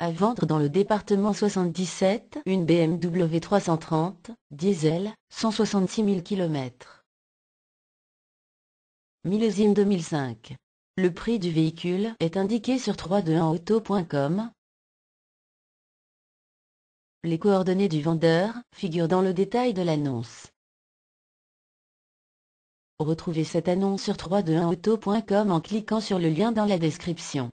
À vendre dans le département 77 une BMW 330, diesel, 166 000 km. Millésime 2005. Le prix du véhicule est indiqué sur 321auto.com. Les coordonnées du vendeur figurent dans le détail de l'annonce. Retrouvez cette annonce sur 321auto.com en cliquant sur le lien dans la description.